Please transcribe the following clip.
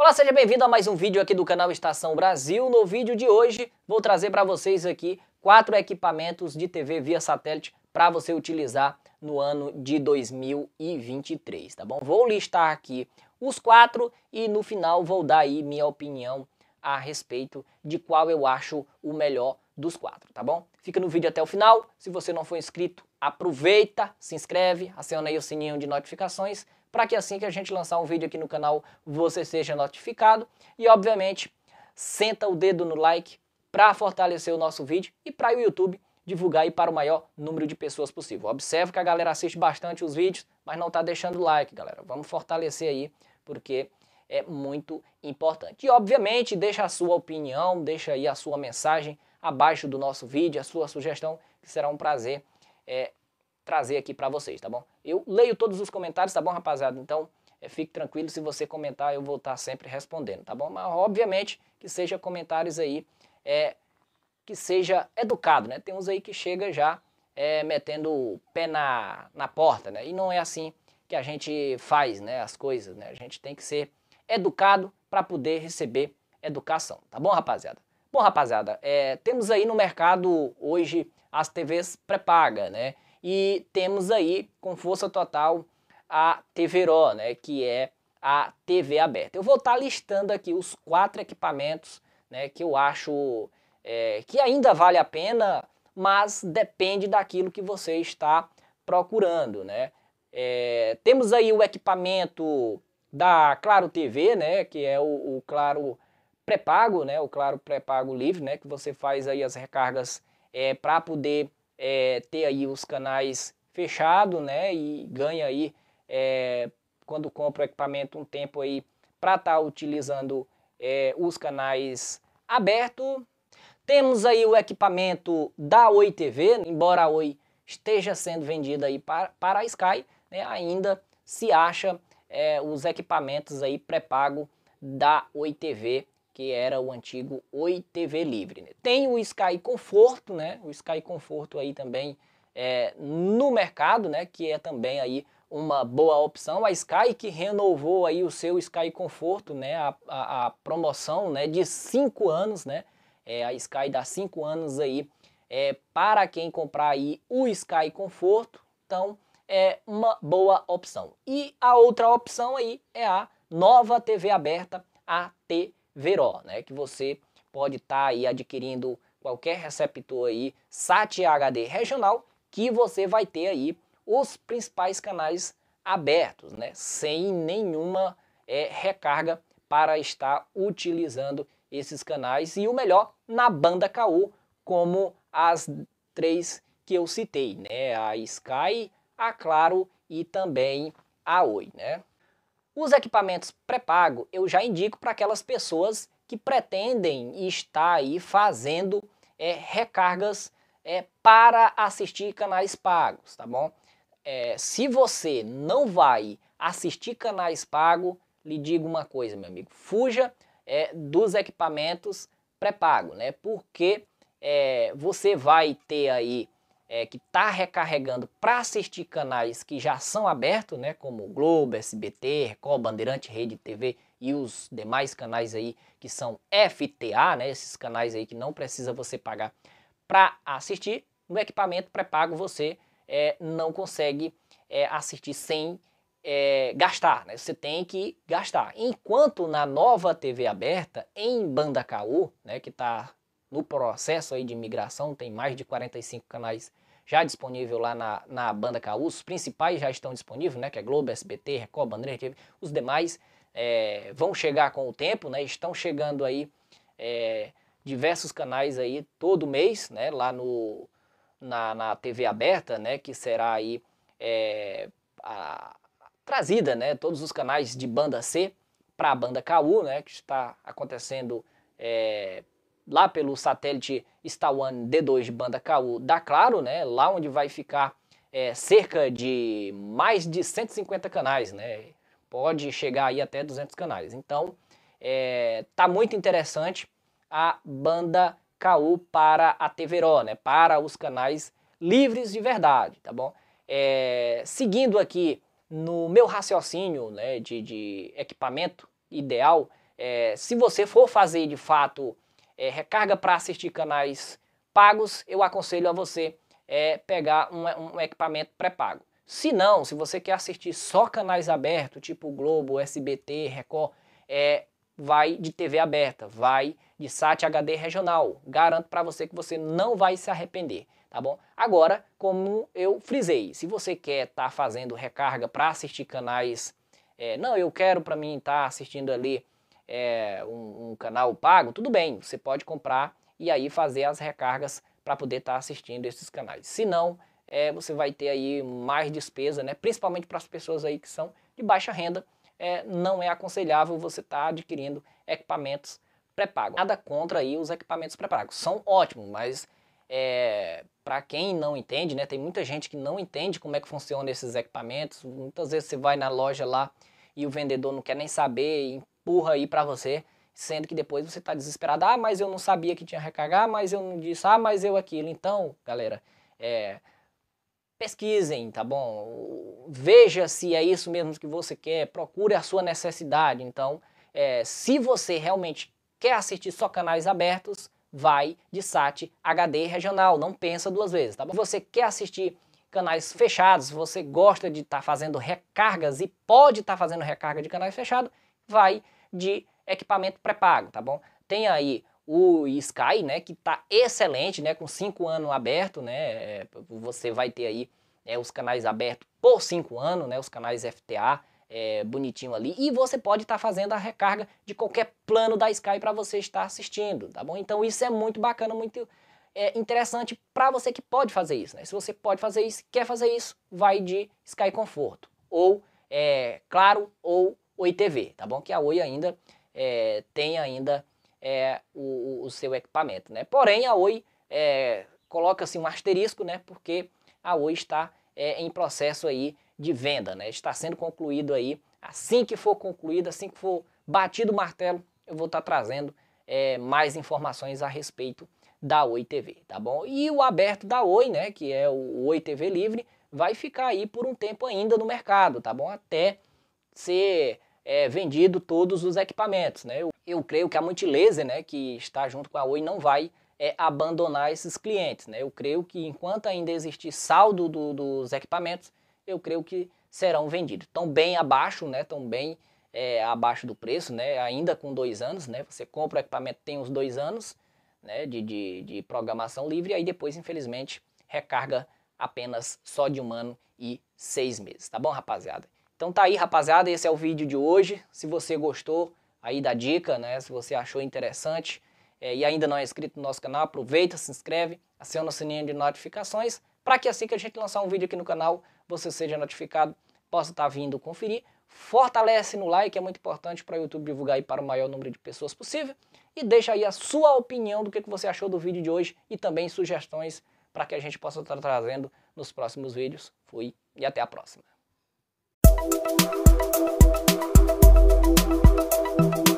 Olá, seja bem-vindo a mais um vídeo aqui do canal Estação Brasil. No vídeo de hoje, vou trazer para vocês aqui quatro equipamentos de TV via satélite para você utilizar no ano de 2023, tá bom? Vou listar aqui os quatro e no final vou dar aí minha opinião a respeito de qual eu acho o melhor dos quatro, tá bom? Fica no vídeo até o final. Se você não for inscrito, aproveita, se inscreve, aciona aí o sininho de notificações para que assim que a gente lançar um vídeo aqui no canal, você seja notificado. E obviamente, senta o dedo no like para fortalecer o nosso vídeo e para o YouTube divulgar aí para o maior número de pessoas possível. Observe que a galera assiste bastante os vídeos, mas não está deixando like, galera. Vamos fortalecer aí, porque é muito importante. E obviamente, deixa a sua opinião, deixa aí a sua mensagem abaixo do nosso vídeo, a sua sugestão, que será um prazer é, trazer aqui para vocês, tá bom? Eu leio todos os comentários, tá bom, rapaziada? Então, é, fique tranquilo, se você comentar, eu vou estar tá sempre respondendo, tá bom? Mas, obviamente, que seja comentários aí, é, que seja educado, né? Tem uns aí que chega já é, metendo o pé na, na porta, né? E não é assim que a gente faz, né? As coisas, né? A gente tem que ser educado para poder receber educação, tá bom, rapaziada? Bom, rapaziada, é, temos aí no mercado hoje as TVs pré-paga, né? E temos aí com força total a TVRO, né, que é a TV aberta. Eu vou estar tá listando aqui os quatro equipamentos né, que eu acho é, que ainda vale a pena, mas depende daquilo que você está procurando. Né? É, temos aí o equipamento da Claro TV, né, que é o, o Claro pré-pago, né, o Claro pré-pago livre, né, que você faz aí as recargas é, para poder é, ter aí os canais fechados, né? E ganha aí, é, quando compra o equipamento, um tempo aí para estar tá utilizando é, os canais abertos. Temos aí o equipamento da Oi TV, embora a Oi esteja sendo vendida aí para, para a Sky, né, ainda se acha é, os equipamentos aí pré-pago da Oi TV que era o antigo Oi TV Livre. Né? Tem o Sky Conforto, né? O Sky Conforto aí também é, no mercado, né? Que é também aí uma boa opção. A Sky que renovou aí o seu Sky Conforto, né? A, a, a promoção, né? De 5 anos, né? É, a Sky dá 5 anos aí é, para quem comprar aí o Sky Conforto. Então é uma boa opção. E a outra opção aí é a nova TV aberta AT Veró, né? Que você pode estar tá aí adquirindo qualquer receptor aí SAT HD regional que você vai ter aí os principais canais abertos, né? Sem nenhuma é, recarga para estar utilizando esses canais e o melhor na banda KU, como as três que eu citei, né? A Sky, a Claro e também a Oi, né? Os equipamentos pré-pago eu já indico para aquelas pessoas que pretendem estar aí fazendo é, recargas é, para assistir canais pagos, tá bom? É, se você não vai assistir canais pagos, lhe digo uma coisa, meu amigo, fuja é, dos equipamentos pré-pago, né? Porque é, você vai ter aí é, que está recarregando para assistir canais que já são abertos, né, como Globo, SBT, Record, Bandeirante, Rede TV e os demais canais aí que são FTA, né, esses canais aí que não precisa você pagar para assistir, no equipamento pré-pago você é, não consegue é, assistir sem é, gastar, né? você tem que gastar. Enquanto na nova TV aberta, em banda KU, né, que está no processo aí de migração, tem mais de 45 canais já disponível lá na, na banda KU, os principais já estão disponíveis, né, que é Globo, SBT, Record, bandeirante os demais é, vão chegar com o tempo, né, estão chegando aí é, diversos canais aí todo mês, né, lá no, na, na TV aberta, né, que será aí é, a, trazida, né, todos os canais de banda C para a banda KU, né, que está acontecendo é, lá pelo satélite Star One D2 de banda KU da Claro, né? Lá onde vai ficar é, cerca de mais de 150 canais, né? Pode chegar aí até 200 canais. Então, é, tá muito interessante a banda KU para a TVRO, né? Para os canais livres de verdade, tá bom? É, seguindo aqui no meu raciocínio né, de, de equipamento ideal, é, se você for fazer de fato é, recarga para assistir canais pagos, eu aconselho a você é, pegar um, um equipamento pré-pago. Se não, se você quer assistir só canais abertos, tipo Globo, SBT, Record, é, vai de TV aberta, vai de SAT HD regional. Garanto para você que você não vai se arrepender, tá bom? Agora, como eu frisei, se você quer estar tá fazendo recarga para assistir canais, é, não, eu quero para mim estar tá assistindo ali é, um, um, canal pago, tudo bem, você pode comprar e aí fazer as recargas para poder estar tá assistindo esses canais. Se não, é, você vai ter aí mais despesa, né? principalmente para as pessoas aí que são de baixa renda, é, não é aconselhável você estar tá adquirindo equipamentos pré-pagos. Nada contra aí os equipamentos pré-pagos, são ótimos, mas é, para quem não entende, né, tem muita gente que não entende como é que funcionam esses equipamentos, muitas vezes você vai na loja lá e o vendedor não quer nem saber, empurra aí para você, sendo que depois você está desesperado. Ah, mas eu não sabia que tinha recargar, mas eu não disse, ah, mas eu aquilo. Então, galera, é, pesquisem, tá bom? Veja se é isso mesmo que você quer, procure a sua necessidade. Então, é, se você realmente quer assistir só canais abertos, vai de SAT HD regional, não pensa duas vezes, tá bom? Se você quer assistir canais fechados, você gosta de estar tá fazendo recargas e pode estar tá fazendo recarga de canais fechados, vai de equipamento pré-pago, tá bom? Tem aí o Sky, né, que tá excelente, né, com 5 anos aberto, né, é, você vai ter aí é, os canais abertos por 5 anos, né, os canais FTA, é, bonitinho ali, e você pode estar tá fazendo a recarga de qualquer plano da Sky para você estar assistindo, tá bom? Então isso é muito bacana, muito é, interessante para você que pode fazer isso, né, se você pode fazer isso, quer fazer isso, vai de Sky Conforto, ou, é, claro, ou Oi TV, tá bom? Que a Oi ainda é, tem ainda é, o, o, seu equipamento, né? Porém, a Oi é, coloca-se assim, um asterisco, né? Porque a Oi está é, em processo aí de venda, né? Está sendo concluído aí, assim que for concluído, assim que for batido o martelo, eu vou estar tá trazendo é, mais informações a respeito da Oi TV, tá bom? E o aberto da Oi, né, que é o Oi TV Livre, vai ficar aí por um tempo ainda no mercado, tá bom? Até ser é, vendido todos os equipamentos. Né? Eu, eu creio que a Multilaser, né, que está junto com a Oi, não vai é, abandonar esses clientes. Né? Eu creio que enquanto ainda existir saldo do, dos equipamentos, eu creio que serão vendidos. Estão bem abaixo, né? bem é, abaixo do preço, né? ainda com dois anos. Né? Você compra o equipamento, tem uns dois anos né? de, de, de programação livre, aí depois, infelizmente, recarga apenas só de um ano e seis meses. Tá bom, rapaziada? Então tá aí, rapaziada, esse é o vídeo de hoje. Se você gostou aí da dica, né, se você achou interessante é, e ainda não é inscrito no nosso canal, aproveita, se inscreve, aciona o sininho de notificações para que assim que a gente lançar um vídeo aqui no canal, você seja notificado, possa estar tá vindo conferir. Fortalece no like, é muito importante para o YouTube divulgar aí para o maior número de pessoas possível. E deixa aí a sua opinião do que, que você achou do vídeo de hoje e também sugestões para que a gente possa estar tá trazendo nos próximos vídeos. Fui e até a próxima. Thank you.